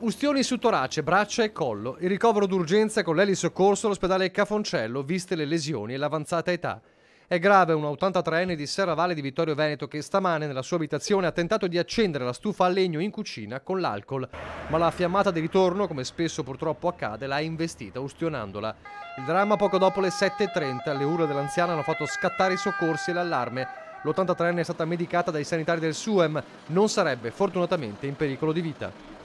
Ustioni su torace, braccia e collo. Il ricovero d'urgenza con l'eli soccorso all'ospedale Cafoncello, viste le lesioni e l'avanzata età. È grave un 83enne di Serra Valle di Vittorio Veneto che stamane nella sua abitazione ha tentato di accendere la stufa a legno in cucina con l'alcol, ma la fiammata di ritorno, come spesso purtroppo accade, l'ha investita ustionandola. Il dramma poco dopo le 7.30, le urla dell'anziana hanno fatto scattare i soccorsi e l'allarme. L'83enne è stata medicata dai sanitari del SUEM, non sarebbe fortunatamente in pericolo di vita.